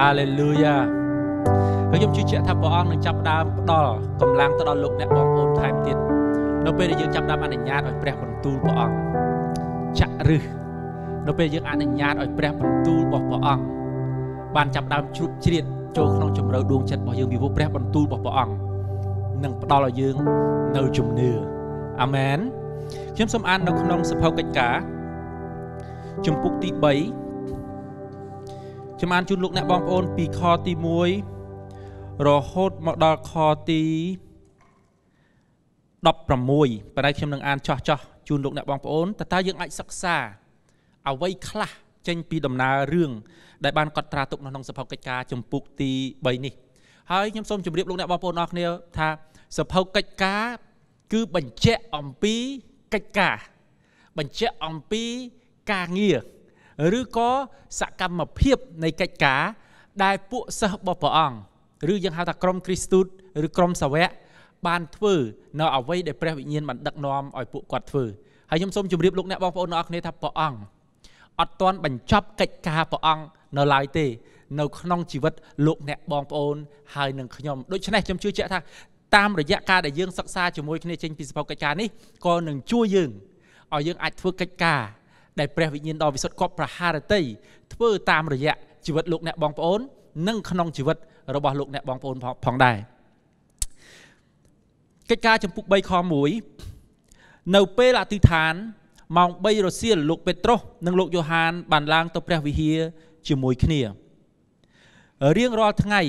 ហាឡេលូយ៉ាហើយខ្ញុំជឿជាក់ថាព្រះអង្គនឹងចាប់ដើមផ្ដល់កម្លាំងទៅដល់លោកអ្នកបងប្អូន ថែមទៀតនៅពេលដែលយើងចាប់ដើមអនុញ្ញាតឲ្យព្រះបន្ទូលព្រះអង្គចាក់ឫសនៅពេលយើងអនុញ្ញាតឲ្យព្រះបន្ទូលរបស់ព្រះអង្គបានចាប់ដើមជ្រុបជ្រៀតចូលក្នុងជំរឿដួងចិត្តរបស់យើងពីព្រោះព្រះបន្ទូលរបស់ព្រះអង្គនឹងផ្ដល់ឲ្យយើងនៅជំនឿអាមែនខ្ញុំសូមអាននៅក្នុងសភៅកិច្ចការជំពូកទី3ខ្ញុំអានជូនលោកអ្នកបងប្អូនពីខទី1រហូតមកដល់ខទី16ប៉ុន្តែខ្ញុំនឹងអានចោះចោះជូនលោកអ្នកបងប្អូនតើតើយើងអាចសិក្សាអ្វីខ្លះចេញពីដំណើររឿងដែលបានកត់ត្រាទុកនៅក្នុងសភៅកិច្ចការចម្ពោះទី3នេះហើយខ្ញុំសូមជម្រាបលោកអ្នកបងប្អូនអរគ្នាថាសភៅកិច្ចការគឺបញ្ជាក់អំពីកិច្ចការបញ្ជាក់អំពីការងារឬក៏សកម្មភាពនៃកិច្ចការ ដែលពួកសិស្សរបស់ព្រះអង្គឬយើងហៅថាក្រុមគ្រីស្ទូត ឬក្រុមសាវកបានធ្វើនៅអ្វីដែលព្រះវិញ្ញាណបានដឹកនាំឲ្យពួកគាត់ធ្វើហើយខ្ញុំសូមជម្រាបលោកអ្នកបងប្អូនទាំងអស់គ្នាថាព្រះអង្គអត់ទាន់បញ្ចប់កិច្ចការព្រះអង្គនៅឡើយទេ នៅ ក្នុងជីវិតលោកអ្នកបងប្អូនហើយនឹងខ្ញុំដូច្នេះខ្ញុំជឿជាក់ថាតាមរយៈការដែលយើងសិក្សាជាមួយគ្នាចេញពីសភៅកិច្ចការនេះក៏នឹងជួយយើងឲ្យយើងអាចធ្វើកិច្ចការដែលព្រះវិញ្ញាណដ៏វិសុទ្ធគាត់ប្រហារតីធ្វើតាមរយៈជីវិតលោកអ្នកបងប្អូននិងក្នុងជីវិតរបស់លោកអ្នកបងប្អូនផងដែរកិច្ចការចំពុក3ខ1នៅពេលអធិដ្ឋានម៉ោង3រសៀលលោកពេត្រុសនិងលោកយ៉ូហាន បានឡើងទៅព្រះវិហារជាមួយគ្នារៀងរាល់ថ្ងៃ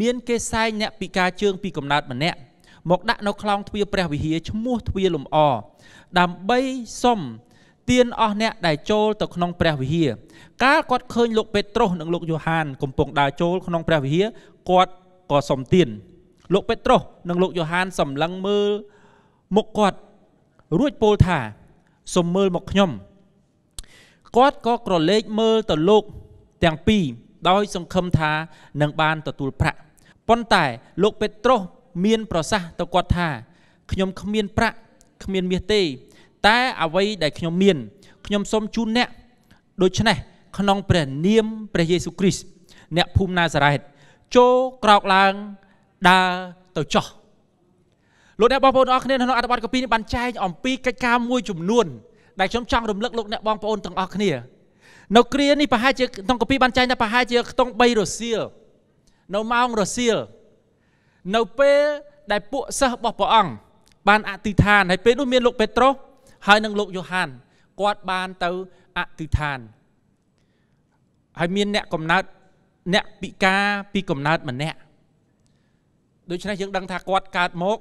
មានគេសែងអ្នកពិការជើង ពីកំណើតម្នាក់មកដាក់នៅខ្លោងទ្វារព្រះវិហារឈ្មោះទ្វារលំអដើម្បីសុំទានអស់អ្នកដែលចូលទៅក្នុងព្រះវិហារកាលគាត់ឃើញលោកពេត្រុសនិងលោកយ៉ូហានកំពុងដើរចូលក្នុងព្រះវិហារគាត់ក៏សុំទានលោកពេត្រុសនិងលោកយ៉ូហានសម្លឹងមើលមុខគាត់រួចពោលថាសុំមើលមកខ្ញុំគាត់ក៏ក្រឡេកមើលទៅលោកទាំងពីរដោយសង្ឃឹមថានឹងបានទទួលប្រាក់ប៉ុន្តែលោកពេត្រុសមានប្រសាសន៍ទៅគាត់ថាខ្ញុំគ្មានប្រាក់គ្មានមាសទេតែអ្វីដែលខ្ញុំមានខ្ញុំសូមជូនអ្នកដូច្នេះ ក្នុង ព្រះនាមព្រះយេស៊ូវគ្រីស្ទអ្នកភូមិណាសារ៉េតចូលក្រោកឡើងដើរទៅចោះលោកអ្នកបងប្អូនអរគ្នាក្នុងអត្ថបទកាពីនេះបានចែងអំពីកិច្ចការមួយចំនួនដែលខ្ញុំចង់រំលឹកលោកអ្នកបងប្អូនទាំងអស់គ្នា នៅគ្រានេះប្រហែលជាក្នុងកាពីបានចែងថាប្រហែលជាខ្ទង់3រសៀលនៅម៉ោងរសៀលនៅពេលដែលពួកសិស្សរបស់ព្រះអង្គបានអធិដ្ឋានហើយពេលនោះមានលោកពេត្រុសហើយនឹងលោកយូហានគាត់បានទៅអធិដ្ឋានហើយមានអ្នកកំណើតអ្នកពិការពីកំណើតម្នាក់ដូច្នេះយើងដឹងថាគាត់កើតមក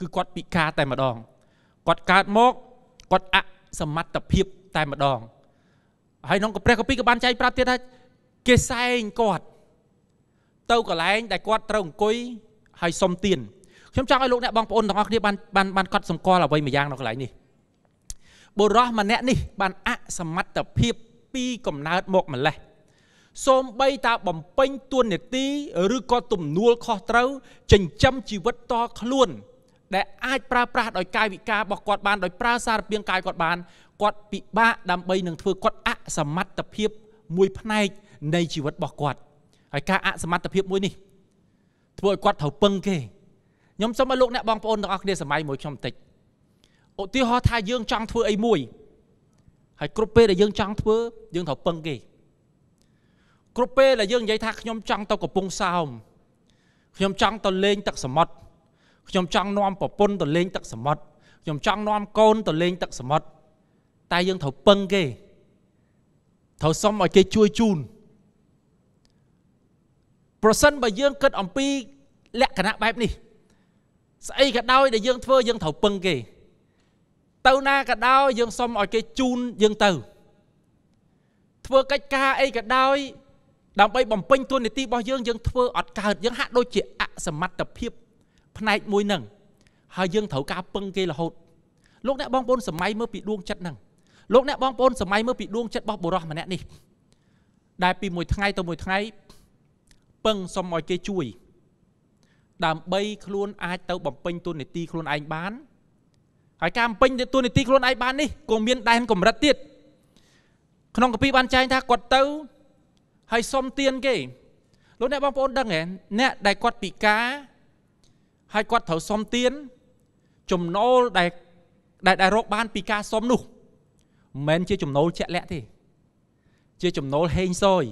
គឺគាត់ពិការតែម្ដងគាត់កើតមកគាត់អសមត្ថភាពតែម្ដងហើយក្នុងព្រះគម្ពីរក៏បានចែកប្រាប់ទៀតថាគេសែងគាត់ទៅកន្លែង ដែលគាត់ត្រូវអង្គុយហើយសុំទានខ្ញុំចង់ឲ្យលោកអ្នកបងប្អូនទាំងអស់គ្នាបានបានកត់សម្គាល់អ្វីមួយយ៉ាងនៅកន្លែងនេះបុរសម្នាក់នេះបានអសមត្ថភាពពីកំណើតមកម្លេះសូម្បីតាបំពេញទួនាទីឬក៏ទំនួលខុសត្រូវ ចិញ្ចឹមជីវិតតខ្លួនដែលអាចប្រើប្រាស់ដោយកាយវិការរបស់គាត់បានដោយប្រើសារពាង្គកាយគាត់បានគាត់ពិបាកដើម្បីនឹងធ្វើគាត់អសមត្ថភាពមួយផ្នែក នៃជីវិតរបស់គាត់ហើយការអសមត្ថភាពមួយនេះធ្វើឲ្យគាត់ត្រូវពឹងគេខ្ញុំសូមឲ្យលោកអ្នកបងប្អូនទាំងអស់គ្នាសម័យមួយខ្ញុំបន្តិចឧទាហរណ៍ថាយើងចង់ធ្វើអីមួយហើយគ្រប់ពេលដែលយើងចង់ធ្វើយើងត្រូវពឹងគេគ្រប់ពេលដែលយើងនិយាយថាខ្ញុំចង់ទៅកំពង់សោមខ្ញុំចង់ទៅលេងទឹកសមុទ្រខ្ញុំចង់នាំប្រពន្ធទៅលេងទឹកសមុទ្រខ្ញុំចង់នាំកូនទៅលេងទឹកសមុទ្រតែយើងត្រូវពឹងគេត្រូវសុំឲ្យគេជួយជូន ប្រសិនបើយើងគិតអំពី លក្ខណៈបែបនេះស្អីក៏ដោយដែលយើងធ្វើយើងត្រូវពឹងគេទៅណាក៏ដោយយើងសុំឲ្យគេជូនយើងទៅ ធ្វើកិច្ចការអីក៏ដោយ ដើម្បីបំពេញទួនាទីរបស់យើងយើងធ្វើអត់កើតយើងហាក់ដូចជាអសមត្ថភាពផ្នែកមួយនឹងហើយយើងត្រូវការពឹងគេរហូតលោកអ្នកបងប្អូនសម័យមើលពីដួងចិត្តហ្នឹងលោកអ្នកបងប្អូនសម័យមើលពីដួងចិត្តរបស់បុរសម្នាក់នេះដែលពីមួយថ្ងៃទៅមួយថ្ងៃពឹងសុំឲ្យគេជួយ ដើម្បីខ្លួនអាចទៅបំពេញទួនាទីខ្លួនឯងបានហើយការបំពេញតួនាទីខ្លួនឯងបាននេះក៏មាន ដែនកម្រិតទៀតក្នុងកាពីបានចែងថាគាត់ទៅហើយសុំទានគេលោកអ្នកបងប្អូនដឹងទេអ្នក ដែលគាត់ពិការហើយគាត់ត្រូវសុំទានចំណូលដែលដែលដែលរកបានពីការសុំនោះមិនមែនជាចំណូលជាក់លាក់ទេជាចំណូលហេងសយ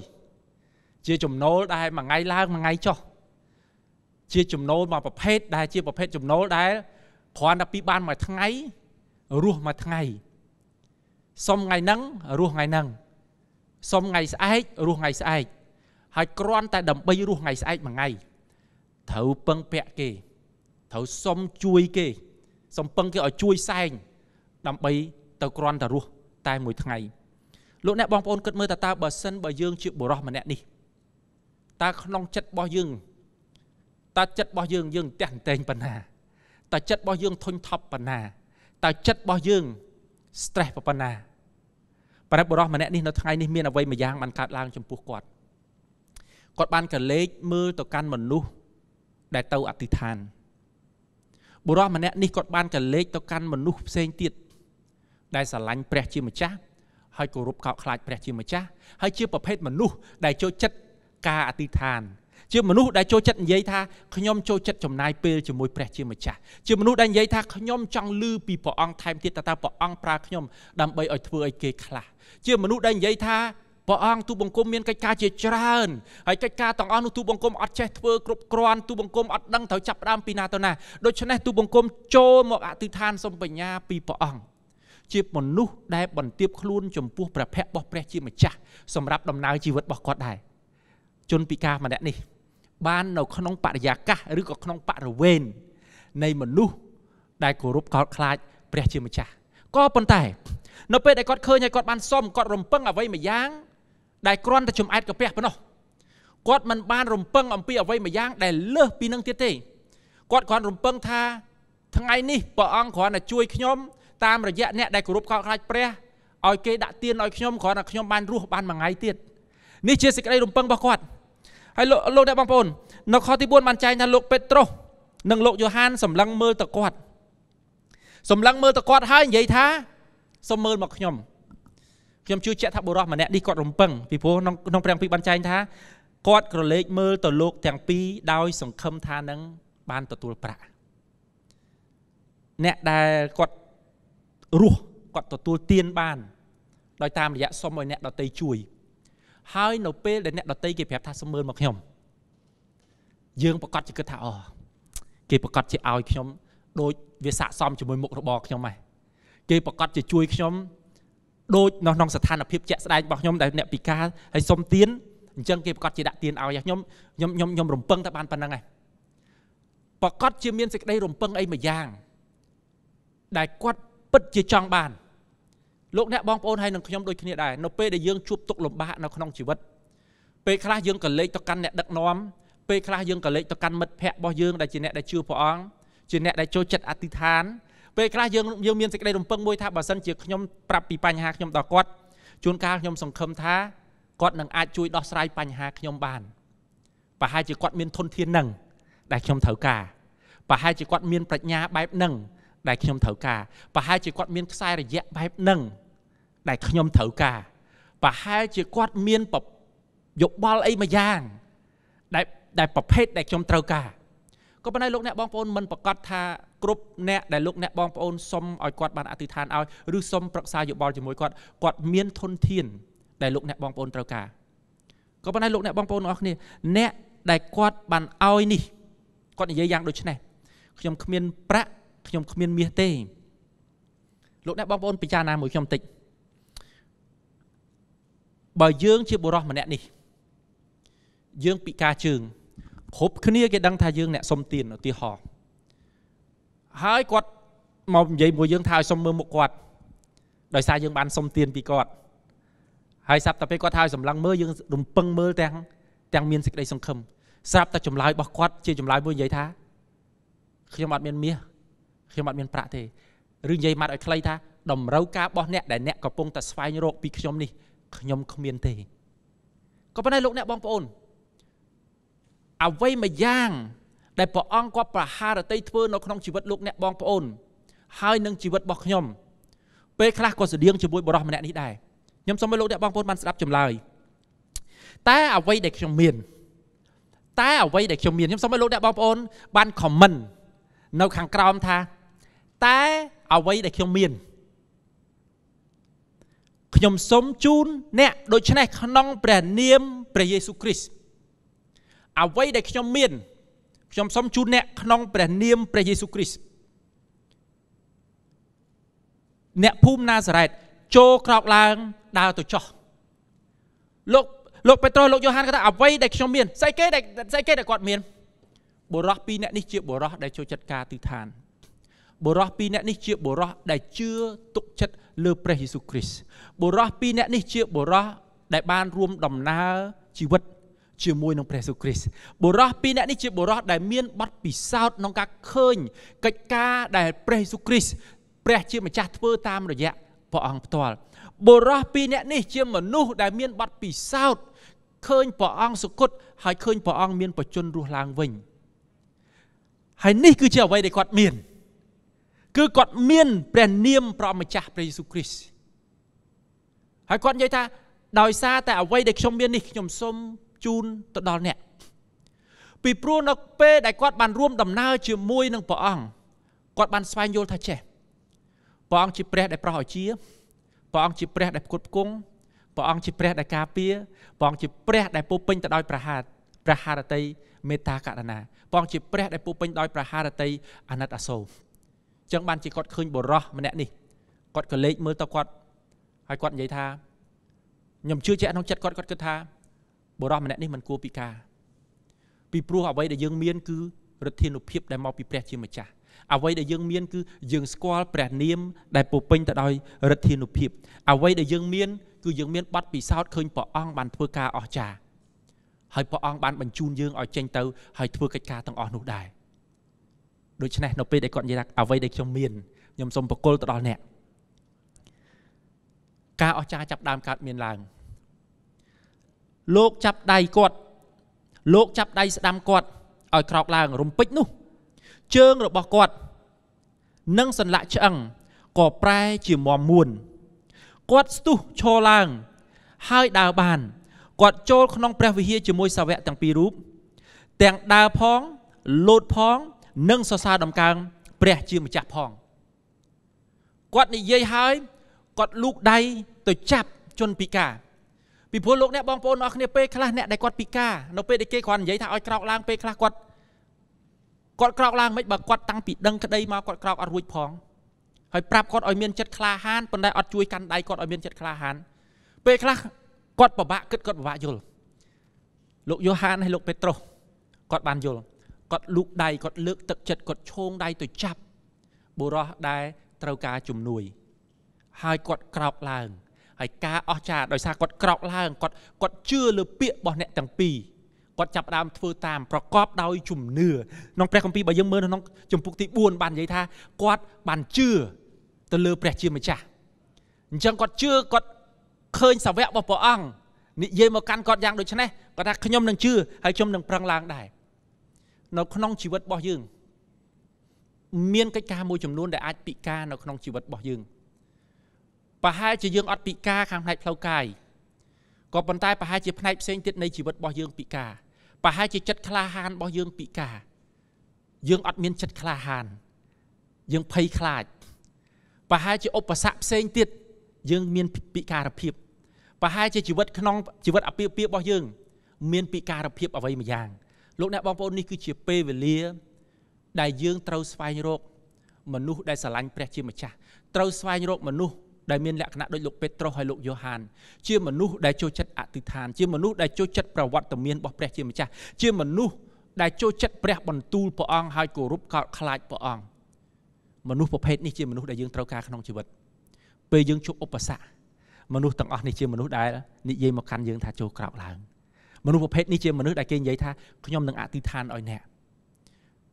ជាចំណូលដែលមួយថ្ងៃឡើងមួយថ្ងៃចុះជាចំណូលមួយប្រភេទដែល ជាប្រភេទចំណូលដែលគ្រាន់តែពីបានមួយថ្ងៃ រស់មួយថ្ងៃសុំថ្ងៃហ្នឹងរស់ថ្ងៃហ្នឹងសុំថ្ងៃស្អែករស់ថ្ងៃស្អែកហើយគ្រាន់តែដើម្បីរស់ថ្ងៃស្អែកមួយថ្ងៃត្រូវពឹងពាក់គេត្រូវសុំជួយគេសុំពឹងគេឲ្យជួយសែងដើម្បីទៅគ្រាន់តែរស់តែមួយថ្ងៃលោកអ្នកបងប្អូនគិតមើលតើតើបើសិនបើយើងជាបុរសម្នាក់នេះតើក្នុងចិត្តរបស់យើងតើចិត្តរបស់យើងយើងតែងតែងប៉ុណ្ណាតើចិត្តរបស់យើងធុញថប់ប៉ុណ្ណាតើចិត្តរបស់យើង stress ប៉ុណ្ណាប្រែបរោះម្នាក់នេះនៅថ្ងៃនេះមានអ្វីមួយយ៉ាងបានកើតឡើងចំពោះគាត់គាត់បានកលេចមើលទៅកាន់មនុស្សដែលទៅអធិដ្ឋានបុរសម្នាក់នេះគាត់បានកលេចទៅកាន់មនុស្សផ្សេងទៀតដែលស្រឡាញ់ព្រះជាម្ចាស់ហើយគោរពកោតខ្លាចព្រះជាម្ចាស់ហើយជាប្រភេទមនុស្សដែលចូលចិត្តការអធិដ្ឋានជាមនុស្សដែលចូលចិត្តនិយាយថាខ្ញុំចូលចិត្តចំណាយពេលជាមួយព្រះជាម្ចាស់ជាមនុស្សដែលនិយាយថាខ្ញុំចង់លឺពីព្រះអង្គថែមទៀតតើព្រះអង្គប្រើខ្ញុំដើម្បីឲ្យធ្វើឲ្យគេខ្លះជាមនុស្សដែលនិយាយថាព្រះអង្គទូបង្គំមានកិច្ចការជាច្រើនហើយកិច្ចការទាំងអស់នោះទូបង្គំអត់ចេះធ្វើគ្រប់គ្រាន់ទូបង្គំអត់ដឹងត្រូវចាប់ផ្ដើមពីណាទៅណាដូច្នេះទូបង្គំចូលមកអធិដ្ឋានសុំបញ្ញាពីព្រះអង្គជាមនុស្សដែលបន្ទាបខ្លួនចំពោះព្រះភ័ក្ររបស់ព្រះជាម្ចាស់សម្រាប់ដំណើរជីវិតរបស់គាត់ដែរជនពិការម្នាក់នេះបាននៅក្នុងបរិយាកាសឬក៏ក្នុងបរិវេណនៃមនុស្សដែលគោរពកោតខ្លាចព្រះ ជាម្ចាស់ក៏ប៉ុន្តែនៅពេលដែលគាត់ឃើញហើយគាត់បានសុំគាត់រំពឹងអ្វីមួយយ៉ាង ដែលគ្រាន់តែចំអែតកាពះប៉ុណ្ណោះគាត់មិនបានរំពឹងអំពីអ្វីមួយយ៉ាង ដែលលើសពីនឹងទៀតទេគាត់គ្រាន់រំពឹងថា ថ្ងៃនេះព្រះអង្គគ្រាន់តែជួយខ្ញុំតាមរយៈអ្នកដែលគោរពកោតខ្លាចព្រះឲ្យគេដាក់ទៀនឲ្យខ្ញុំគ្រាន់តែខ្ញុំបានរស់បានមួយថ្ងៃទៀតនេះជាសេចក្តីរំពឹងរបស់គាត់ហើយលោកលោកដែរបងប្អូននៅខទី4បានចែងថាលោកពេត្រុសនិងលោកយ៉ូហានសម្លឹងមើលទៅគាត់សម្លឹងមើលទៅគាត់ហើយនិយាយថាសូមមើលមកខ្ញុំខ្ញុំជឿជាក់ថាបុរសម្នាក់នេះគាត់រំពឹងពីព្រោះក្នុងក្នុងព្រះគម្ពីរបានចែងថាគាត់ក្រឡេកមើលទៅលោកទាំងពីរដោយ សង្ឃឹមថានឹងបានទទួលប្រាក់អ្នកដែលគាត់រស់គាត់ទទួលទានបានដោយតាមរយៈសុំឲ្យអ្នកដតីជួយហើយនៅពេលដែលអ្នកដតីគេប្រាប់ថាសូមមើលមកខ្ញុំយើងប្រកាសជាគិតថាអូគេប្រកាសជាឲ្យខ្ញុំដូចវាស័កសមជាមួយមុខរបរខ្ញុំដែរគេប្រកាសជាជួយ ខ្ញុំដូចនៅក្នុងស្ថានភាពជាក់ស្ដែងរបស់ខ្ញុំដែលអ្នកពិការហើយសុំទានអញ្ចឹងគេប្រកាសជាដាក់ទានឲ្យខ្ញុំខ្ញុំខ្ញុំខ្ញុំរំពឹងតែបានប៉ុណ្្នឹងឯងប្រកាសជាមានសេចក្តី រំពឹងអីមួយយ៉ាង ដែលគាត់ពិតជាចង់បានលោកអ្នកបងប្អូនហើយនឹងខ្ញុំដូចគ្នាដែរនៅពេលដែលយើងជួបទុក្ខលំបាកនៅក្នុងជីវិតពេលខ្លះយើងក៏លេចទៅកាន់អ្នកដឹកនាំពេលខ្លះយើងក៏លេចទៅកាន់មិត្តភ័ក្តិរបស់យើងដែលជាអ្នកដែលជឿព្រះអង្គជាអ្នកដែលចូលចិត្តអធិដ្ឋានពេលខ្លះយើងយើងមានសេចក្តីរំពឹងមួយថាបើសិនជាខ្ញុំប្រាប់ពីបញ្ហាខ្ញុំដល់គាត់ជួនកាលខ្ញុំសង្ឃឹមថាគាត់នឹងអាចជួយដោះស្រាយបញ្ហាខ្ញុំបានប្រហែលជាគាត់មានធនធាននឹងដែលខ្ញុំត្រូវការប្រហែលជាគាត់មានប្រាជ្ញាបែបនឹង ដែលខ្ញុំត្រូវការប្រហែលជាគាត់មានខ្សែរយៈបែបនឹងដែលខ្ញុំត្រូវការប្រហែលជាគាត់មានយោបល់អីមួយយ៉ាងដែលដែលប្រភេទដែលខ្ញុំត្រូវការក៏ប៉ុន្តែលោកអ្នកបងប្អូនមិនប្រកាសថាគ្រប់អ្នកដែលលោកអ្នកបងប្អូនសុំឲ្យគាត់បានអធិដ្ឋានឲ្យឬសុំប្រឹក្សាយោបល់ជាមួយគាត់គាត់មាន ធនធានដែលលោកអ្នកបងប្អូនត្រូវការក៏ប៉ុន្តែលោកអ្នកបងប្អូនទាំងអស់គ្នាអ្នកដែលគាត់បានឲ្យនេះគាត់និយាយយ៉ាងដូចនេះខ្ញុំគ្មាន ប្រាក់ខ្ញុំគ្មានមាសទេលោកអ្នកបងប្អូនពិចារណាមួយខ្ញុំតិចបើយើងជាបុរសម្នាក់នេះយើងពិការជើងគ្រប់គ្នាគេដឹងថាយើងអ្នកសុំទានឧទាហរណ៍ហើយគាត់មកនិយាយមួយយើងថាឲ្យសុំមើលមុខគាត់ ដោយសារយើងបានសុំទានពីគាត់ហើយសាប់តែពេលគាត់ថាឲ្យសម្លឹងមើលយើងរំពឹងមើលទាំងទាំងមានសេចក្តីសង្ឃឹមស្រាប់តែចម្លើយរបស់គាត់ជាចម្លើយមួយនិយាយថា ខ្ញុំអត់មានមាសខ្ញុំអត់មានប្រាក់ទេឬនិយាយមកឲ្យខ្លីថាតម្រូវការរបស់អ្នកដែលអ្នកកំពុងតែស្វែងរកពីខ្ញុំនេះខ្ញុំគ្មានទេក៏ប៉ុន្តែលោកអ្នកបងប្អូនអ្វីមួយយ៉ាងដែលព្រះអង្គគាត់ប្រហារតីធ្វើនៅក្នុងជីវិតលោកអ្នកបងប្អូន ហើយនឹងជីវិតរបស់ខ្ញុំពេលខ្លះក៏ស្តៀងជាមួយបរិះម្នាក់នេះដែរខ្ញុំសូមឲ្យលោកអ្នកបងប្អូនបានស្ដាប់ចម្លើយតែអ្វីដែលខ្ញុំមាន តែអ្វីដែលខ្ញុំមានខ្ញុំសូមឲ្យលោកអ្នកបងប្អូន បានខមមិននៅខាងក្រោមថា តែអ្វីដែលខ្ញុំមានខ្ញុំសូមជូនអ្នកដូច្នេះក្នុងព្រះនាមព្រះយេស៊ូវគ្រីស្ទអ្វីដែលខ្ញុំមានខ្ញុំសូមជូនអ្នកក្នុងព្រះនាមព្រះយេស៊ូវគ្រីស្ទអ្នកភូមិណាសារ៉េតចូលក្រោកឡើងដើរទៅចោះលោកលោកពេត្រុសលោកយ៉ូហានគាត់ថាអ្វីដែលខ្ញុំមានស្អីគេដែលស្អីគេដែលគាត់មានបុរសពីរអ្នកនេះជាបុរសដែលចូលចិត្តការទិដ្ឋានបុរសពីរនាក់នេះជាបុរសដែលជឿទុកចិត្តលើព្រះយេស៊ូវគ្រីស្ទបុរសពីរនាក់នេះជាបុរសដែល បានរួមដំណើរជីវិតជាមួយនឹងព្រះយេស៊ូវគ្រីស្ទបុរសពីរនាក់នេះជាបុរសដែលមានបទពិសោធន៍ក្នុងការឃើញកិច្ចការដែលព្រះយេស៊ូវគ្រីស្ទព្រះជាម្ចាស់ធ្វើតាមរយៈព្រះអង្គផ្ទាល់បុរសពីរនាក់នេះជាមនុស្សដែលមានបទពិសោធន៍ឃើញព្រះអង្គសុគតហើយឃើញព្រះអង្គមានបជនរស់ឡើងវិញហើយនេះគឺជាអ្វីដែលគាត់មានគឺគាត់មានព្រះនាមព្រះម្ចាស់ព្រះយេស៊ូវគ្រីស្ទហើយគាត់និយាយថាដោយសារតែអ្វីដែលខ្ញុំមាននេះខ្ញុំសូមជូនទៅដល់អ្នកពីព្រោះនៅពេលដែលគាត់បានរួមដំណើរ ជាមួយនឹងព្រះអង្គគាត់បានស្វែងយល់ថាចេះព្រះអង្គជាព្រះ ដែលប្រោសឲ្យជាព្រះអង្គជាព្រះ ដែលផ្គត់ផ្គង់ព្រះអង្គជាព្រះដែលការពារព្រះអង្គជាព្រះដែលពោពេញទៅដោយប្រហារប្រហារតីមេត្តាករណាព្រះអង្គជាព្រះដែលពោពេញដោយប្រហារតីអាណិតអាសូរចឹងបានជាគាត់ឃើញបុរសម្នាក់នេះគាត់ក៏លេចមើលទៅគាត់ ហើយគាត់និយាយថាខ្ញុំជឿជាក់ក្នុងចិត្តគាត់គាត់គិតថាបុរសម្នាក់នេះមិនគួរពិការពីព្រោះអ្វីដែលយើង មានគឺឫទ្ធានុភាពដែលមកពីព្រះជាម្ចាស់អ្វីដែលយើងមានគឺយើងស្គាល់ព្រះនាមដែលពោពេញទៅដោយឫទ្ធានុភាពអ្វីដែលយើងមានគឺយើងមានប័ណ្ណពិសោធន៍ឃើញព្រះអង្គបានធ្វើការអស្ចារ្យហើយព្រះអង្គបានបញ្ជូនយើងឲ្យចេញទៅហើយធ្វើកិច្ចការទាំងអស់នោះដែរដូច្នេះនៅពេលដែលគាត់និយាយថាអ្វីដែលខ្ញុំមានខ្ញុំសូមប្រគល់ទៅដល់អ្នកការអស្ចារ្យចាប់ដើមកើតមានឡើងលោកចាប់ដៃគាត់លោកចាប់ដៃស្ដាំគាត់ឲ្យក្រោកឡើងរំពេចនោះ ជើងរបស់គាត់និងសន្លាក់ឆ្អឹងក៏ប្រែជាមមមួនគាត់ស្ទុះឈរឡើង ហើយដើរបានគាត់ចូលក្នុងព្រះវិហារជាមួយសាវកទាំងពីររូបទាំងដើរផង លោតផងនិងសរសើរដំកើងព្រះជាម្ចាស់ផងគាត់និយាយហើយគាត់លូកដៃទៅចាប់ជនពិការពីព្រោះលោកអ្នកបងប្អូនអរគ្នាពេលខ្លះអ្នកដែលគាត់ពិការ នៅពេលដែលគេគ្រាន់និយាយថាឲ្យក្រោកឡើងពេលខ្លះគាត់គាត់ក្រោកឡើងមិនបើគាត់តាំងពីដឹងក្តីមកគាត់ក្រោកអត់រួចផងហើយប្រាប់គាត់ឲ្យមានចិត្តក្លាហានប៉ុន្តែអត់ជួយកាន់ដៃគាត់ឲ្យមានចិត្តក្លាហានពេលខ្លះគាត់ពិបាកគិតគាត់ពិបាកយល់លោកយ៉ូហានហើយលោកពេត្រុសគាត់បានយល់គាត់លូកដៃគាត់លើកទឹកចិត្តគាត់ឈោងដៃទៅចាប់បុរសដែលត្រូវការជំនួយ ហើយគាត់ក្រោកឡើង ហើយការអស្ចារ្យដោយសារគាត់ក្រោកឡើងគាត់គាត់ជឿលើ ពាក្យរបស់អ្នកទាំងពីរគាត់ចាប់ដើមធ្វើតាមប្រកបដោយជំនឿក្នុងព្រះគម្ពីរបើយើងមើលនៅក្នុងជំពូកទី4បាននិយាយថាគាត់បានជឿទៅលើព្រះជាម្ចាស់អញ្ចឹងគាត់ជឿគាត់ឃើញសាវករបស់ព្រះអង្គនិយាយមកកាន់គាត់យ៉ាងដូចនេះគាត់ថាខ្ញុំនឹងជឿហើយខ្ញុំនឹងប្រឹងឡើងដែរនៅក្នុងជីវិតរបស់យើង មានកិច្ចការមួយចំនួនដែលអាចពិការនៅក្នុងជីវិតរបស់យើងប្រហែលជាយើងអត់ពិការខាងផ្នែកផ្លូវកាយក៏ប៉ុន្តែប្រហែលជាផ្នែកផ្សេងទៀតនៃជីវិតរបស់យើងពិការប្រហែលជាចិត្តក្លាហានរបស់យើងពិការ យើងអត់មានចិត្តក្លាហាន យើងភ័យខ្លាចប្រហែលជាឧបសគ្គផ្សេងទៀតយើងមានពិការភាពប្រហែលជាជីវិតក្នុងជីវិតអាពាហ៍ពិពាហ៍របស់យើង មានពិការភាពអ្វីមួយយ៉ាងលោកអ្នកបងប្អូននេះគឺជាពេលវេលា ដែលយើងត្រូវស្វែងរក មនុស្សដែលស្រឡាញ់ព្រះ ជាម្ចាស់ត្រូវស្វែងរក មនុស្សដែលមានលក្ខណៈដូចលោកពេត្រុសហើយលោកយ៉ូហានជាមនុស្សដែលចូលចិត្តអធិដ្ឋានជាមនុស្សដែលចូលចិត្តប្រវត្តិមានរបស់ព្រះជាម្ចាស់ជាមនុស្សដែលចូលចិត្តព្រះ បន្ទូលព្រះអង្គហើយគោរពកោតខ្លាចព្រះអង្គមនុស្សប្រភេទនេះជាមនុស្សដែលយើងត្រូវការក្នុងជីវិតពេលយើងជួបឧបសគ្គមនុស្សទាំងអស់នេះជាមនុស្សដែលនិយាយមកកាន់យើងថាចូលក្រោកឡើង។មនុស្សប្រភេទនេះជាមនុស្សដែលគេនិយាយថាខ្ញុំនឹងអធិដ្ឋានឲ្យអ្នក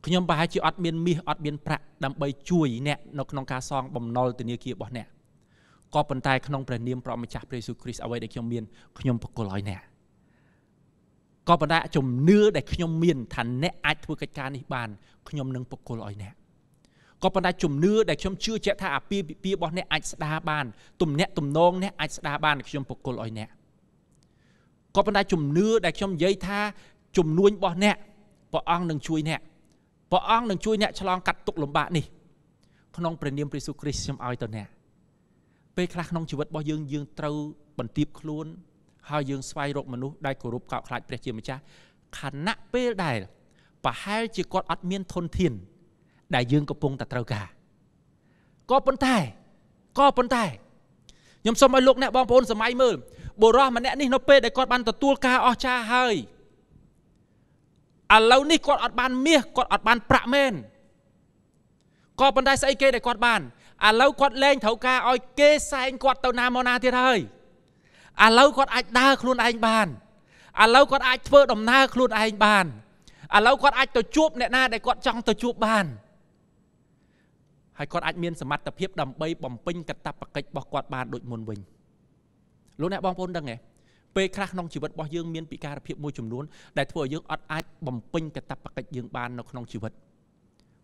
ខ្ញុំប្រហែលជាអត់មានមាសអត់មានប្រាក់ដើម្បីជួយអ្នកនៅក្នុងការសងបំណុលធនាគាររបស់អ្នកក៏ប៉ុន្តែក្នុងព្រះនាមព្រះម្ចាស់ព្រះយេស៊ូវគ្រីស្ទអ្វីដែលខ្ញុំមានខ្ញុំប្រគល់ឲ្យអ្នកក៏ប៉ុន្តែជំនឿដែលខ្ញុំមានថាអ្នកអាចធ្វើកិច្ចការនេះបានខ្ញុំនឹងប្រគល់ឲ្យអ្នកក៏ប៉ុន្តែជំនឿដែលខ្ញុំជឿជាក់ថាអាពាហ៍ពិពាហ៍របស់អ្នកអាចស្ដារបាន ទំនាក់ទំនងអ្នកអាចស្ដារបានខ្ញុំប្រគល់ឲ្យអ្នកក៏ប៉ុន្តែជំនឿដែលខ្ញុំនិយាយថា ជំនួញរបស់អ្នកព្រះអង្គនឹងជួយអ្នកព្រះអង្គនឹងជួយអ្នកឆ្លងកាត់ទុក្ខលំបាកនេះ ក្នុងព្រះនាមព្រះយេស៊ូវគ្រីស្ទខ្ញុំឲ្យទៅអ្នកពេលខ្លះក្នុងជីវិតរបស់យើងយើងត្រូវបន្ទាបខ្លួនហើយយើងស្វែងរកមនុស្សដែលគោរពកោតខ្លាចព្រះជាម្ចាស់ខណៈពេលដែលប្រហែលជាគាត់អត់មានធនធាន ដែលយើងកំពុងតែត្រូវការក៏ប៉ុន្តែក៏ប៉ុន្តែខ្ញុំសូមឲ្យលោកអ្នកបងប្អូនសម័យមើលបុរសម្នាក់នេះនៅពេលដែលគាត់បានទទួលការអស្ចារ្យហើយឥឡូវនេះគាត់អត់បានមាសគាត់អត់បានប្រាក់មែនក៏ប៉ុន្តែស្អីគេដែលគាត់បានឥឡូវគាត់លែងត្រូវការឲ្យគេសែងគាត់ទៅណាមកណាទៀតហើយឥឡូវគាត់អាចដើរខ្លួនឯងបានឥឡូវគាត់អាចធ្វើដំណើរខ្លួនឯងបានឥឡូវគាត់អាចទៅជួបអ្នកណាដែលគាត់ចង់ទៅជួបបានហើយគាត់អាចមានសមត្ថភាពដើម្បីបំពេញកាតព្វកិច្ចរបស់គាត់បានដូចមុនវិញ។លោកអ្នកបងប្អូនដឹងទេពេលខ្លះក្នុងជីវិតរបស់យើងមានពិការភាពមួយចំនួនដែលធ្វើឲ្យយើងអត់អាចបំពេញកាតព្វកិច្ចយើង បាននៅក្នុងជីវិត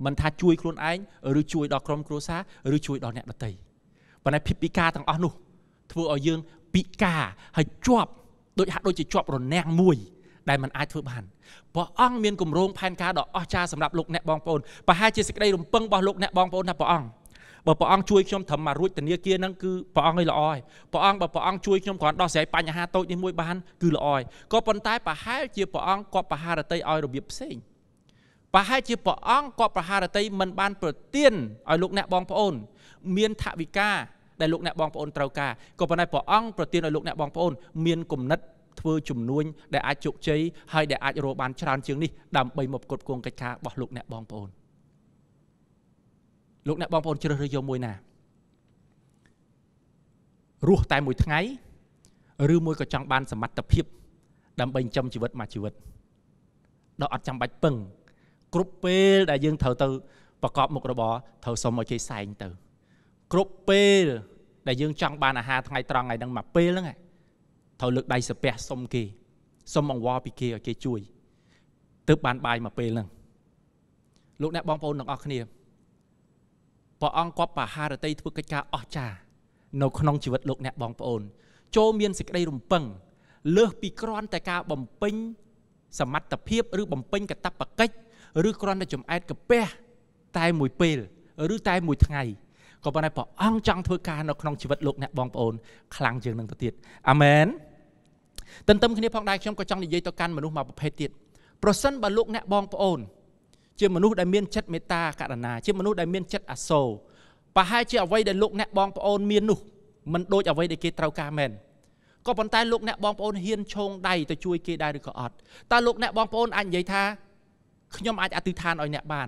មិន ថាជួយខ្លួនឯងឬជួយដល់ក្រុមគ្រួសារឬជួយដល់អ្នកដទៃប៉ុន្តែភាពពិការទាំងអស់នោះ ធ្វើឲ្យយើងពិការហើយជាប់ដូចហាក់ដូចជាជាប់រនាំងមួយ ដែលมันអាចធ្វើបានព្រះអង្គមានគម្រោងផែនការដ៏អស្ចារ្យសម្រាប់លោកអ្នកបងប្អូនប្រហែលជាសេចក្តីរំពឹងរបស់លោកអ្នកបងប្អូនថាព្រះអង្គបើព្រះអង្គជួយខ្ញុំត្រឹមមករួចធនាគារហ្នឹងគឺព្រះអង្គឯងល្អហើយព្រះអង្គបើព្រះអង្គជួយខ្ញុំគ្រាន់ដោះស្រាយបញ្ហាតូចនេះមួយបានគឺល្អហើយក៏ប៉ុន្តែប្រហែលជាព្រះអង្គគាត់ប្រហារតីឲ្យរបៀបផ្សេងប្រហែលជាព្រះអង្គគាត់ប្រហារតីមិនបានប្រទានឲ្យលោកអ្នកបងប្អូនមានថវិកាដែលលោកអ្នកបងប្អូនត្រូវការក៏ប៉ុន្តែព្រះអង្គប្រទានឲ្យលោកអ្នកបងប្អូនមានគុណិតធ្វើជំនួញដែលអាចជោគជ័យហើយដែលអាចរកបានច្រើនជាងនេះដើម្បីមកគ្រប់គ្រងកិច្ចការរបស់លោកអ្នកបងប្អូនលោកអ្នកបងប្អូនជ្រើសរើសយកមួយណារស់តែមួយថ្ងៃឬមួយក៏ចង់បាន សមត្ថភាព ដើម្បីចិញ្ចឹមជីវិតមួយជីវិតដល់អត់ចាំបាច់ពឹងគ្រប់ពេលដែលយើងត្រូវទៅប្រកបមុខរបរត្រូវសុំឲ្យគេសែងទៅ គ្រប់ពេល ដែលយើងចង់បានអាហារថ្ងៃត្រង់ថ្ងៃហ្នឹងមកពេលហ្នឹងត្រូវលើកដៃសាពះសុំគេ សុំអង្វរពីគេឲ្យគេជួយទើបបានបាយមកពេលហ្នឹងលោកអ្នកបងប្អូនទាំងអស់គ្នាព្រះអង្គគាត់បហារតីធ្វើកិច្ចការអស្ចារ្យនៅក្នុងជីវិតលោកអ្នកបងប្អូន ចូលមានសេចក្តីរំពឹងលើសពីគ្រាន់តែការបំពេញសមត្ថភាពឬបំពេញកតបកិច្ចឬគ្រាន់តែចំអែតកាពះតែមួយពេលឬតែមួយថ្ងៃក៏ប៉ុន្តែព្រះអង្គចង់ធ្វើការនៅក្នុងជីវិតលោកអ្នកបងប្អូនខ្លាំងជាងនឹងទៅទៀតអាមែនទន្ទឹមគ្នាផងដែរខ្ញុំក៏ចង់និយាយទៅកាន់មនុស្សមួយប្រភេទទៀតប្រសិនបើលោកអ្នកបងប្អូនជាមនុស្សដែលមានចិត្តមេត្តាករណាជាមនុស្សដែលមានចិត្តអាសូរប្រហែលជាអ្វីដែលលោកអ្នកបងប្អូនមាននោះมันដូចអ្វីដែលគេត្រូវការមែនក៏ប៉ុន្តែលោកអ្នកបងប្អូនហ៊ានឈោងដៃទៅជួយ គេដែរឬក៏អត់តើលោកអ្នកបងប្អូនអាចនិយាយថាខ្ញុំអាចអធិដ្ឋានឲ្យអ្នកបាន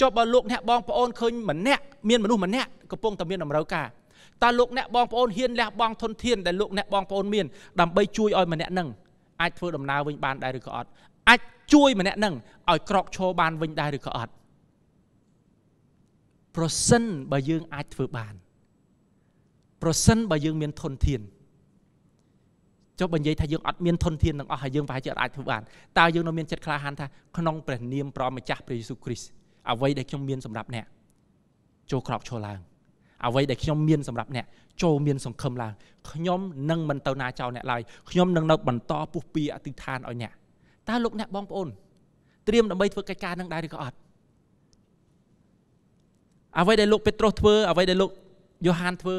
ចុះបើលោកអ្នក បងប្អូនឃើញម្នាក់មានមនុស្សម្នាក់កំពុងតែមានតម្រូវការតើលោកអ្នកបងប្អូនហ៊ានលះបង់ធនធានដែលលោកអ្នកបងប្អូនមានដើម្បី ជួយឲ្យម្នាក់នឹងអាចធ្វើដំណើរវិញបានដែរឬក៏អត់អាចជួយម្នាក់នឹងឲ្យក្រោកឈរបានវិញដែរឬក៏អត់ប្រសិនបើយើងអាចធ្វើបានប្រសិនបើយើងមានធនធានចុះបើនិយាយថាយើងអត់មានធនធានទាំងអស់ហើយយើងប្រហែលជាអាចធ្វើបានតើយើងនៅមានចិត្តក្លាហានថាក្នុងព្រះនាមព្រះម្ចាស់ព្រះយេស៊ូវគ្រីស្ទអ្វីដែលខ្ញុំមានសម្រាប់អ្នកចូលក្រោកឈរឡើងអ្វីដែលខ្ញុំមានសម្រាប់អ្នកចូលមានសង្ឃឹមឡើងខ្ញុំនឹងមិនទៅណាចោលអ្នកឡើយខ្ញុំនឹងនៅ បន្តពុះពីអធិដ្ឋានឲ្យអ្នកតើលោកអ្នកបងប្អូនត្រៀមដើម្បីធ្វើកិច្ចការនឹងដែរឬក៏អត់អ្វីដែលលោកពេត្រុសធ្វើអ្វីដែលលោកយ៉ូហានធ្វើ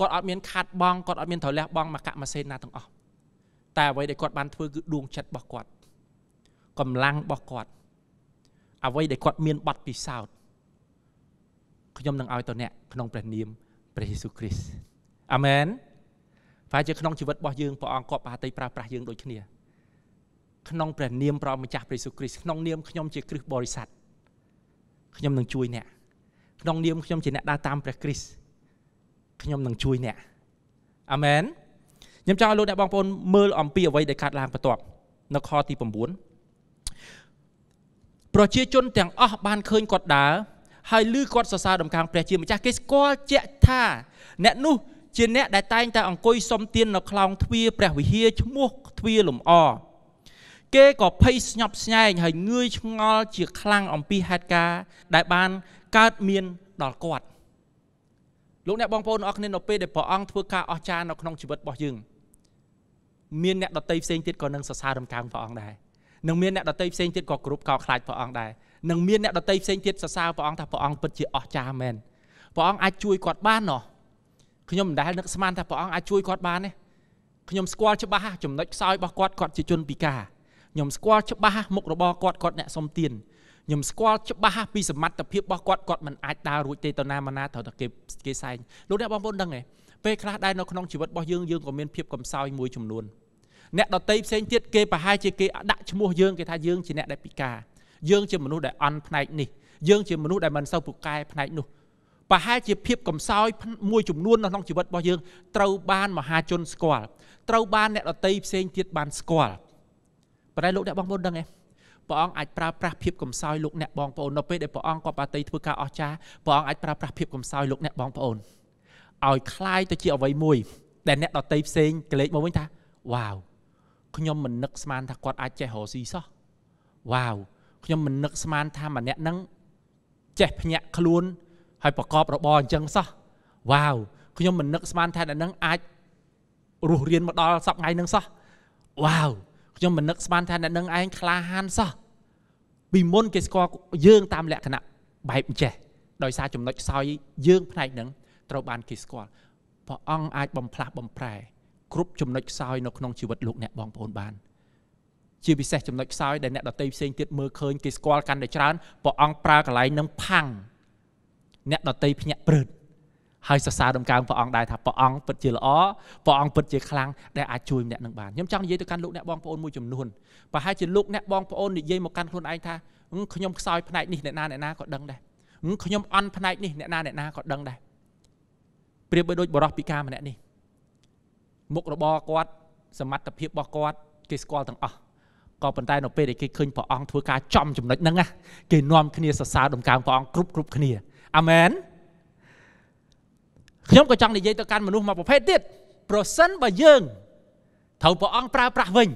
គាត់អត់មានខាត់បងគាត់អត់មានត្រូវលះបង់មកកម៉ាសេនណាទាំងអស់តែអ្វីដែលគាត់បានធ្វើគឺដួងចិត្តរបស់គាត់កម្លាំងរបស់គាត់អ្វីដែលគាត់មានប័ណ្ណពិសោធន៍ខ្ញុំនឹងឲ្យទៅអ្នកក្នុងព្រះនាមព្រះយេស៊ូវគ្រីស្ទអាមែនហើយជាក្នុងជីវិតរបស់យើងព្រះអង្គគាត់ប្រហាតីប្រើប្រាស់យើងដូចគ្នាក្នុងព្រះនាមព្រះម្ចាស់ព្រះយេស៊ូវគ្រីស្ទក្នុងនាមខ្ញុំជាគ្រិស្តបរិស័ទខ្ញុំនឹងជួយអ្នកក្នុងនាមខ្ញុំជាអ្នកដើរតាមព្រះគ្រីស្ទខ្ញុំនឹងជួយអ្នកអាមែនខ្ញុំចង់ឲ្យលោកអ្នកបងប្អូនមើលអំពីអ្វីដែលកើតឡើងបន្ទាប់នៅខទី9ប្រជាជនទាំងអស់បានឃើញគាត់ដើរហើយឮគាត់សរសើរដំកើងព្រះជាម្ចាស់គេស្គាល់ជាក់ថាអ្នកនោះជាអ្នកដែលតែងតែអង្គុយសុំទាននៅខ្លោងទ្វារព្រះវិហារឈ្មោះទ្វារលំអគេក៏ភ័យស្ញប់ស្ញែងហើយងឿយឆ្ងល់ជាខ្លាំងអំពីហេតុការណ៍ដែលបានកើតមានដល់គាត់លោកអ្នកបងប្អូនអរគ្នានៅពេលដែលព្រះអង្គធ្វើការអស្ចារ្យនៅ ក្នុងជីវិតរបស់យើងមានអ្នកដតីផ្សេងទៀតក៏នឹងសរសើររំកាំងព្រះអង្គដែរនឹងមានអ្នកដតីផ្សេងទៀតក៏គ្រប់កោតខ្លាចព្រះអង្គដែរនឹងមានអ្នកដតីផ្សេងទៀតសរសើរព្រះអង្គថាព្រះអង្គពិតជាអស្ចារ្យមែនព្រះអង្គអាចជួយគាត់បានណោះខ្ញុំមិនដែលនឹកស្មានថាព្រះអង្គអាចជួយគាត់បានទេខ្ញុំស្គាល់ច្បាស់ចំណុចខ្សោយរបស់គាត់គាត់ជាជនពិការខ្ញុំស្គាល់ច្បាស់មុខរបរគាត់គាត់អ្នកសុំទានខ្ញុំស្គាល់ច្បាស់ពីសមត្ថភាពរបស់គាត់គាត់មិនអាចដើររួចទេទៅណាមកណាត្រូវតែគេគេសែងលោកអ្នកបងប្អូនដឹងទេពេលខ្លះដែរនៅក្នុងជីវិតរបស់យើងយើងក៏មានភាពកំសោយមួយចំនួនអ្នកដតីផ្សេងទៀតគេប្រហែលជាគេដាក់ឈ្មោះយើងគេថាយើងជាអ្នកដែលពិការយើងជាមនុស្សដែលអន់ផ្នែកនេះយើងជាមនុស្សដែលមិនសូវពូកែផ្នែកនោះប្រហែលជាភាពកំសោយមួយចំនួននៅក្នុងជីវិតរបស់យើងត្រូវបានមហាជនស្គាល់ត្រូវបានអ្នកដតីផ្សេងទៀតបានស្គាល់ប៉ុន្តែលោកអ្នកបងប្អូនដឹងទេព្រះអង្គអាចប្រើប្រាស់ភាពកំសោយលោកអ្នកបងប្អូននៅពេលដែលព្រះអង្គគាត់បាតីធ្វើការអស្ចារ្យព្រះអង្គអាចប្រើប្រាស់ភាពកំសោយលោកអ្នកបងប្អូនឲ្យคลายទៅជាអ្វីមួយដែលអ្នកដតីផ្សេងក្លែកមកវិញថាវ៉ាវខ្ញុំមិននឹកស្មានថាគាត់អាចចេះរកស៊ីសោះវ៉ាវខ្ញុំមិននឹកស្មានថាម្នាក់នឹងចេះភញាក់ខ្លួនហើយប្រកបរបរអញ្ចឹងសោះវ៉ាវខ្ញុំមិននឹកស្មានថាអ្នកនឹងអាចរស់រៀនមកដល់សប្តាហ៍ថ្ងៃនឹងសោះវ៉ាវខ្ញុំមិននឹកស្មានថាអ្នកនឹងឯងក្លាហានសោះពីមុន គេស្គាល់យើងតាមលក្ខណៈបែបចេះដោយសារចំណុចខ្សោយយើងផ្នែកហ្នឹងត្រូវបាន គេស្គាល់ព្រះអង្គអាចបំផ្លាស់បំប្រែគ្រប់ចំណុចខ្សោយនៅក្នុងជីវិតលោកអ្នកបងប្អូនបានជាពិសេសចំណុចខ្សោយដែលអ្នកដតីផ្សេងទៀតមើលឃើញគេស្គាល់កាន់តែច្រើនព្រះអង្គប្រើកន្លែងនឹងផាំងអ្នកដតីភ្ញាក់ព្រឺតហើយសរសើរដំកើងព្រះអង្គដែរថាព្រះអង្គពិតជាល្អព្រះអង្គពិតជាខ្លាំងដែលអាចជួយម្នាក់នឹងបានខ្ញុំចង់និយាយទៅកាន់លោកអ្នកបងប្អូនមួយចំនួនប្រហែលជាលោកអ្នកបងប្អូននិយាយមកកាន់ខ្លួនឯងថាខ្ញុំខ្សោយផ្នែកនេះអ្នកណាអ្នកណាក៏ដឹងដែរខ្ញុំអន់ផ្នែកនេះអ្នកណាអ្នកណាក៏ដឹងដែរប្រៀបបីដូចបរោះពីការម្នាក់នេះមុខរបរគាត់ សមត្ថភាពរបស់គាត់គេស្គាល់ទាំងអស់ក៏ប៉ុន្តែនៅពេលដែលគេឃើញព្រះអង្គធ្វើការចំចំណុចហ្នឹងណាគេនាំគ្នាសរសើរដំកើងព្រះអង្គគ្រប់គ្រប់គ្នាអាមែនខ្ញុំក៏ចង់និយាយទៅកាន់មនុស្សមួយប្រភេទទៀតប្រសិនបើយើងត្រូវព្រះអង្គប្រើប្រាស់វិញ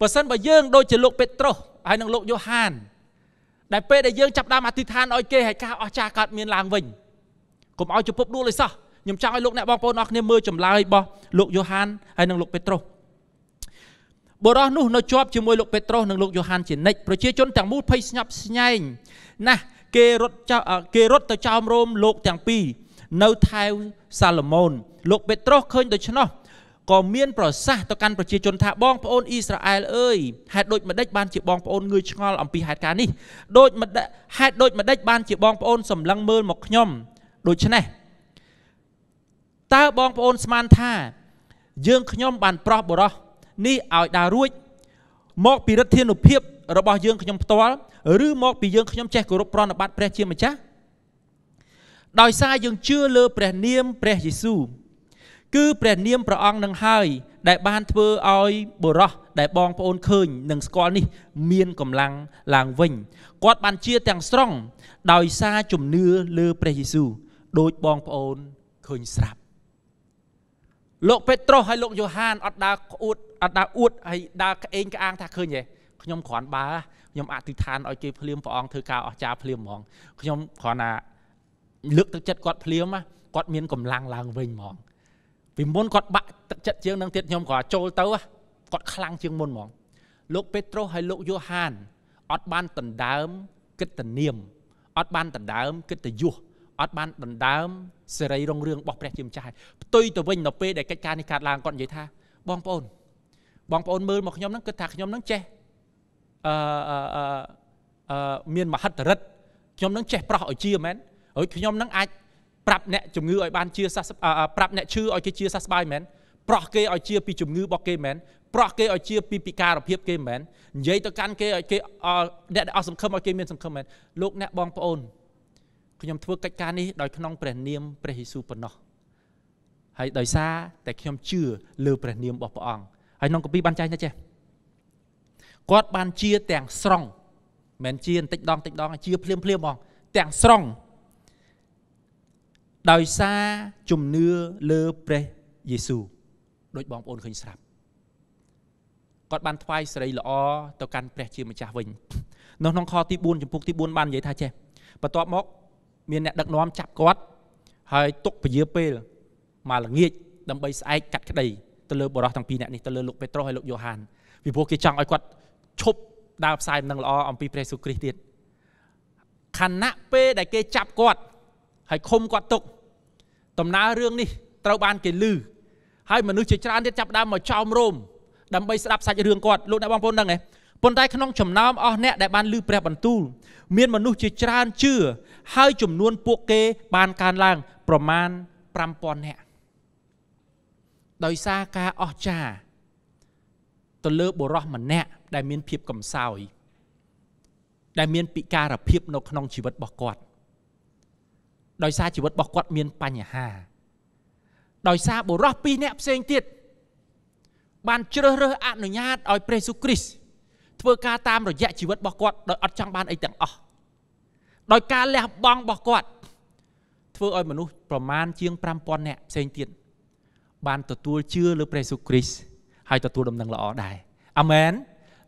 ប្រសិនបើយើងដូចជាលោកពេត្រុសហើយនិងលោកយ៉ូហាន ដែលពេលដែលយើងចាប់ដើមអធិដ្ឋានឲ្យគេហើយការអស្ចារ្យកើតមានឡើងវិញកុំឲ្យជពប់ដួលឲ្យសោះខ្ញុំចង់ឲ្យលោកអ្នកបងប្អូនអស់គ្នាមើលចម្លើយរបស់លោកយ៉ូហានហើយនិងលោកពេត្រុសបុរសនោះនៅជាប់ជាមួយលោកពេត្រុសនិងលោកយ៉ូហានជានិច្ចប្រជាជន ទាំងមូលភ័យស្ញប់ស្ញែងណាស់គេរត់គេរត់ទៅចោមរោមលោកទាំងពីរនៅថែវសាឡូមោនលោក ពេត្រុសឃើញដូច្នោះក៏មាន ប្រសាសន៍ទៅកាន់ប្រជាជនថាបងប្អូនអ៊ីស្រាអែលអើយហេតុដូចម្ដេចបានជាបងប្អូនងឿឆ្ងល់អំពីហេតុការណ៍នេះដូចម្ដេចហេតុដូចម្ដេចបានជាបងប្អូនសម្លឹងមើលមកខ្ញុំដូច្នេះតើបងប្អូនស្មានថា យើងខ្ញុំ បានប្រោះបរោះនេះឲ្យដើររួចមកពីរដ្ឋាភិបាលរបស់ យើងខ្ញុំផ្ទាល់ឬមកពីយើងខ្ញុំចេះគោរពប្រណិប័តព្រះជាម្ចាស់ដោយសារយើងជឿលើព្រះនាមព្រះយេស៊ូវគឺ ព្រះនាមព្រះអង្គនឹងហើយ ដែលបានធ្វើឲ្យបុរសដែលបងប្អូនឃើញនឹងស្គាល់នេះ មានកម្លាំងឡើងវិញគាត់បានជាទាំងស្រុង ដោយសារជំនឿលើព្រះយេស៊ូវដោយបងប្អូនឃើញស្រាប់លោកពេត្រុសហើយលោកយ៉ូហានអត់ដើរក្អួតអត់ដើរអួតហើយដើរក្អេងក្អាងថាឃើញទេខ្ញុំគ្រាន់បើខ្ញុំអធិដ្ឋានឲ្យគេភ្លាមព្រះអង្គធ្វើការអស្ចារ្យភ្លាមហ្មងខ្ញុំគ្រាន់តែលើកទឹកចិត្តគាត់ភ្លាមណាគាត់មានកម្លាំងឡើងវិញហ្មងពីមុនគាត់បាក់ទឹកចិត្តជាងនឹងទៀតខ្ញុំក៏ចូលទៅគាត់ខ្លាំងជាងមុនហ្មង លោកពេត្រុសហើយលោកយ៉ូហានអត់បានដណ្ដើមគិតតនាមអត់បានដណ្ដើមគិតយុះអត់បានដណ្ដើមសេរីរុងរឿងរបស់ព្រះជាម្ចាស់ផ្ទុយទៅវិញនៅពេលដែលកិច្ចការនេះកើតឡើងគាត់និយាយថា បងប្អូន បងប្អូនមើលមកខ្ញុំហ្នឹងគិតថាខ្ញុំហ្នឹងចេះអឺអឺអឺមានមហិទ្ធិឫទ្ធិខ្ញុំនឹងចេះ ប្រោះឲ្យជាមែនហើយខ្ញុំនឹងអាចប្រាប់អ្នកជំងឺឲ្យបានជាសះប្រាប់អ្នកឈឺឲ្យគេជាសះស្បើយមែនប្រោះគេឲ្យជា ពីជំងឺរបស់គេមែនប្រោះគេឲ្យជាពីពិការភាព គេមែននិយាយទៅកាន់គេឲ្យគេអ្នកដែលអស់សង្ឃឹមឲ្យគេមានសង្ឃឹមមែនលោកអ្នកបងប្អូនខ្ញុំធ្វើកិច្ចការនេះដោយក្នុងព្រះនាមព្រះយេស៊ូវប៉ុណ្ណោះហើយដោយសារតែខ្ញុំជឿលើព្រះនាមរបស់ព្រះអង្គហើយក្នុងកាពីបានចែកណាចេះគាត់បានជាទាំងស្រុងមិនមែនជាបន្តិចដងបន្តិចដងជាភ្លាមភ្លាមហ្មងទាំងស្រុងដោយសារជំនឿលើព្រះយេស៊ូវដូចបងប្អូនឃើញស្រាប់គាត់បានថ្វាយសេរីល្អទៅកាន់ព្រះជាម្ចាស់វិញនៅក្នុងខ ទី4ចំពុកទី4បាននិយាយថាចេះបន្ទាប់មក មានអ្នកដឹកនាំចាប់គាត់ ហើយទុកពជាពេលមកល្ងាចដើម្បីស្អែកកាត់ក្តីទៅលើបរិសទាំងពីរអ្នកនេះទៅលើលោកពេត្រុសហើយលោកយ៉ូហានពីព្រោះគេចង់ឲ្យគាត់ឈប់ដើរផ្សាយដំណឹងល្អអំពីព្រះយេស៊ូវគ្រីស្ទទៀតខណៈពេលដែលគេចាប់គាត់ ហើយឃុំគាត់ទុកដំណើររឿងនេះត្រូវបានគេលឺហើយមនុស្សជាច្រើនទៀតចាប់ដើមមកចោមរោមដើម្បីស្ដាប់សាច់រឿងគាត់លោកអ្នកបងប្អូនដឹងទេប៉ុន្តែក្នុងចំណោមអស់អ្នកដែលបានលឺព្រះបន្ទូល មានមនុស្សជាច្រើនជឿហើយចំនួនពួកគេបានកើនឡើងប្រមាណ5000នាក់ដោយសារការអស្ចារ្យទៅលើបុរសម្នាក់ដែលមានភាពកំសោយ ដែលមានពិការភាពនៅក្នុងជីវិតរបស់គាត់ដោយសារជីវិតរបស់គាត់មានបញ្ហាដោយសារបុរសពីរនាក់ផ្សេងទៀតបានជ្រើសរើសអនុញ្ញាតឲ្យព្រះយេស៊ូវគ្រីស្ទធ្វើការតាមរយៈជីវិតរបស់គាត់ដោយអត់ចង់បានអីទាំងអស់ដោយការលះបង់របស់គាត់ធ្វើឲ្យមនុស្សប្រមាណជាង5000នាក់ផ្សេងទៀតបាន ទទួលជឿលើព្រះយេស៊ូវគ្រីស្ទហើយទទួលដំណឹងល្អដែរអាមែន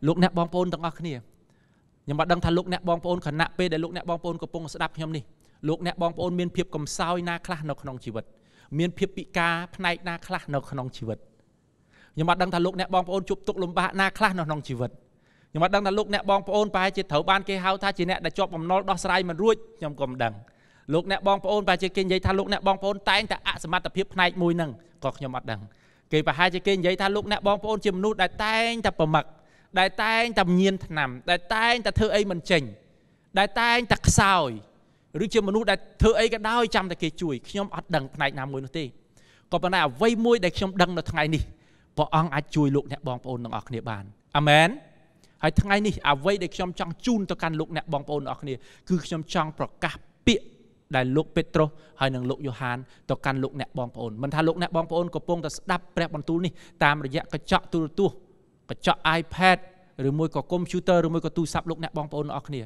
លោកអ្នកបងប្អូនទាំងអស់គ្នាខ្ញុំបាទដឹងថាលោកអ្នកបងប្អូនខណៈពេលដែលលោកអ្នកបងប្អូនកំពុងស្ដាប់ខ្ញុំនេះលោកអ្នកបងប្អូនមានភាពកំសោយណាខ្លះនៅក្នុងជីវិតមានភាពពិការផ្នែកណាខ្លះនៅក្នុងជីវិតខ្ញុំអត់ដឹងថាលោកអ្នកបងប្អូនជួបទុក្ខលំបាកណាខ្លះនៅក្នុងជីវិតខ្ញុំអត់ដឹងថាលោកអ្នកបងប្អូនប្រហែលជាត្រូវបានគេហៅថាជាអ្នកដែលជាប់បំណុលដោះស្រាយមិនរួចខ្ញុំក៏មិនដឹងលោកអ្នកបងប្អូនប្រហែលជាគេនិយាយ ថាលោកអ្នកបងប្អូនតែងតែអសមត្ថភាពផ្នែកមួយហ្នឹងក៏ខ្ញុំអត់ដឹងគេប្រហែលជាគេនិយាយថាលោកអ្នកបងប្អូនជាមនុស្សដែលតែងតែប្រមឹកដែលតែងតែញៀនថ្នាំដែលតែងតែធ្វើអីមិនចេញដែលតែងតែខ្សោយឬជាមនុស្សដែលធ្វើអីក៏ដោយចាំតែគេជួយខ្ញុំអត់ដឹងផ្នែកណាមួយនោះទេក៏ប៉ុន្តែអ្វីមួយដែលខ្ញុំដឹងនៅថ្ងៃនេះព្រះអង្គអាចជួយលោកអ្នកបងប្អូនទាំងអស់គ្នាបានអាមែនហើយថ្ងៃនេះអ្វីដែលខ្ញុំចង់ជូនទៅកាន់លោកអ្នកបងប្អូនទាំងអស់គ្នាគឺខ្ញុំចង់ប្រកាសពាក្យដែលលោក ពេត្រុសហើយនិងលោកយ៉ូហានទៅកាន់លោកអ្នកបងប្អូនមិនថាលោកអ្នកបងប្អូនកំពុងតែស្ដាប់ព្រះបន្ទូលនេះតាមរយៈកញ្ចក់ទូរទស្សន៍កញ្ចក់ iPad ឬមួយក៏កុំព្យូទ័រឬមួយក៏ទូរស័ព្ទលោកអ្នកបងប្អូនទាំងអស់គ្នា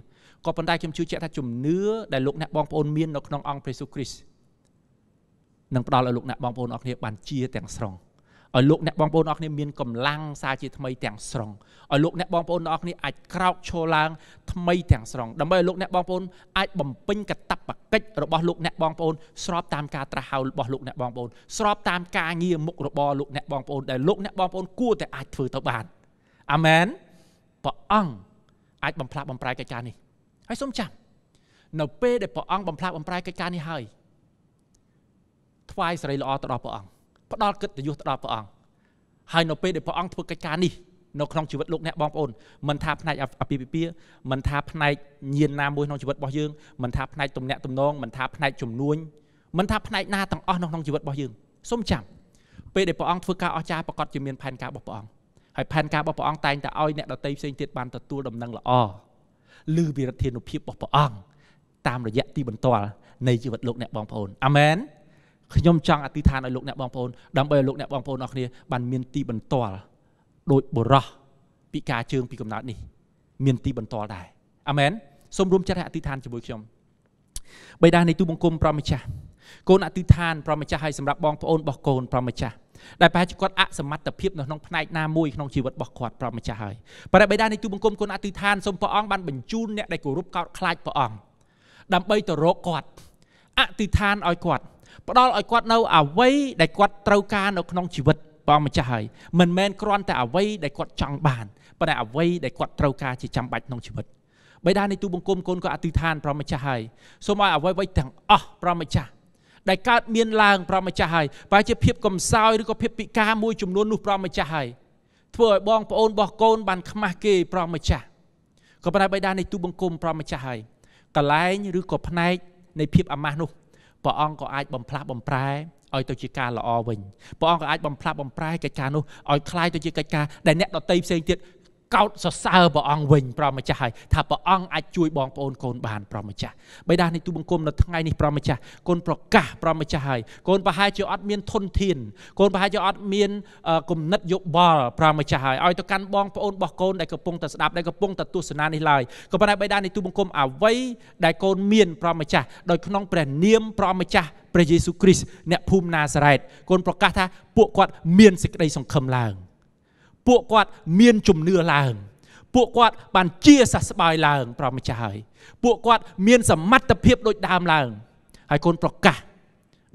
ក៏ប៉ុន្តែខ្ញុំជឿជាក់ថាជំនឿដែលលោកអ្នកបងប្អូន មាននៅក្នុងអង្គព្រះយេស៊ូវគ្រីស្ទនឹងផ្ដល់ឲ្យលោកអ្នកបងប្អូនអរគ្នាបានជាទាំងស្រុងឲ្យលោកអ្នកបងប្អូនអរគ្នាមានកម្លាំងសារជាថ្មីទាំងស្រុងឲ្យលោកអ្នកបងប្អូនអរគ្នាអាចក្រោកឈរឡើងថ្មីទាំងស្រុងដើម្បីឲ្យលោកអ្នកបងប្អូនអាចបំពេញកតបកិច្ចរបស់លោកអ្នកបងប្អូនស្របតាមការត្រាស់ហៅរបស់លោកអ្នកបងប្អូនស្របតាមការងារមុខរបរលោកអ្នកបងប្អូន ដែលលោកអ្នកបងប្អូនគួរតែអាចធ្វើទៅបានអាមែនព្រះអង្គអាចបំផ្លាស់បំប្រែកិច្ចការនេះហើយសូមចាំ នៅពេលដែលព្រះអង្គបំផ្លាស់បំប្រែកិច្ចការនេះហើយថ្វាយសេរីល្អទៅដល់ព្រះអង្គផ្ដល់កិត្តិយសទៅដល់ព្រះអង្គហើយនៅពេលដែលព្រះអង្គធ្វើកិច្ចការនេះនៅក្នុងជីវិតលោកអ្នកបងប្អូនមិនថាផ្នែកអភិភិភាមិនថាផ្នែកញាណណាមួយក្នុងជីវិតរបស់យើងមិនថាផ្នែកទំនាក់ទំនងមិនថាផ្នែកជំនួញមិនថាផ្នែកណាទាំងអស់នៅក្នុងជីវិតរបស់យើងសូមចាំ ពេលដែលព្រះអង្គធ្វើការអស្ចារ្យប្រកាសជាមានផែនការរបស់ព្រះអង្គហើយផែនការរបស់ព្រះអង្គតែងតែឲ្យអ្នកដតីផ្សេងទៀតបានទទួលដំណឹងល្អឬវិរធានុភាពរបស់ព្រះអង្គតាមរយៈទីបន្ទាល់នៃជីវិតលោកអ្នកបងប្អូនអាមែនខ្ញុំចង់អធិដ្ឋានឲ្យលោកអ្នកបងប្អូនដើម្បីឲ្យលោកអ្នកបងប្អូនអរគ្នាបានមានទីបន្ទាល់ដោយបរោះពីការជើង ពីកំណត់នេះមានទីបន្ទាល់ដែរអាមែនសូមរួមចិត្តឲ្យអធិដ្ឋានជាមួយខ្ញុំបេដានៃទូបង្គំប្រមម្ចាស់កូនអធិដ្ឋានប្រមម្ចាស់ឲ្យសម្រាប់បងប្អូនរបស់កូនប្រមម្ចាស់ដែលប្រហែលជាគាត់អសមត្ថភាពនៅក្នុងផ្នែកណាមួយក្នុងជីវិតរបស់គាត់ប្រមម្ចាស់ហើយបរិបិតានៃទូបង្គំគុណអតិថានសូមព្រះអង្គបានបញ្ជូនអ្នកដែលគោរពកោតខ្លាចព្រះអង្គដើម្បីទៅរកគាត់អតិថានឲ្យគាត់ផ្ដល់ឲ្យគាត់នៅអ្វីដែលគាត់ត្រូវការនៅក្នុងជីវិតព្រះម្ចាស់ហើយមិនមែនគ្រាន់តែអ្វីដែលគាត់ចង់បានប៉ុន្តែអ្វីដែលគាត់ត្រូវការជាចាំបាច់ក្នុងជីវិតបិតានៃទូបង្គំគុណក៏អធិដ្ឋានព្រះម្ចាស់ហើយសូមឲ្យអ្វីៗទាំងអស់ព្រះម្ចាស់ដែលកើតមានឡើងព្រះម្ចាស់ហើយបើជាភាពកំសោយឬក៏ភាពពិការមួយចំនួននោះព្រះម្ចាស់ហើយធ្វើឲ្យបងប្អូនរបស់កូន បានខ្មាស់គេព្រះម្ចាស់ក៏ប៉ុន្តែបិតានៃទូបង្គំព្រះម្ចាស់ហើយកលែងឬក៏ផ្នែកនៃភាពអាម៉ាស់នោះព្រះអង្គក៏អាចបំផ្លាស់បំប្រែឲ្យទៅជាការល្អវិញព្រះអង្គក៏អាចបំផ្លាស់បំប្រែកិច្ចការនោះឲ្យคล้ายទៅជាកិច្ចការដែលអ្នកដតីផ្សេងទៀតកោតសរសើរព្រះអង្គវិញព្រះម្ចាស់ហើយថាព្រះអង្គអាចជួយបងប្អូនកូនបានព្រះម្ចាស់បេដានៃទូបង្គំនៅថ្ងៃនេះព្រះម្ចាស់កូនប្រកាសព្រះម្ចាស់ហើយកូនប្រហែលជាអត់មានធនធានកូនប្រហែលជាអត់មានគំនិតយោបល់ព្រះម្ចាស់ហើយឲ្យទៅកាន់បងប្អូនរបស់កូនដែលកំពុងតែស្ដាប់ដែលកំពុងតែទស្សនានេះឡើយក៏ប៉ុន្តែបេដានៃទូបង្គំអ្វីដែលកូនមានព្រះម្ចាស់ដោយក្នុងព្រះនាមព្រះម្ចាស់ព្រះយេស៊ូវគ្រីស្ទអ្នកភូមិណាសារ៉េតកូនប្រកាសថាពួកគាត់មានសេចក្តីសង្ឃឹមឡើង។ពួកគាត់មាន ជំនឿឡើង ពួកគាត់ បានជាសះស្បើយឡើងព្រះម្ចាស់ហើយ ពួកគាត់មានសមត្ថភាពដូចដើមឡើងហើយកូនប្រកាស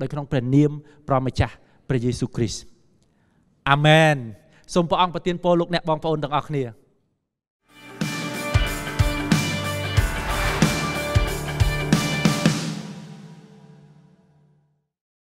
ដោយក្នុង ព្រះនាមព្រះម្ចាស់ព្រះយេស៊ូវគ្រីស្ទអាមែនសូមព្រះអង្គប្រទានពរលោកអ្នកបងប្អូនទាំងអស់គ្នា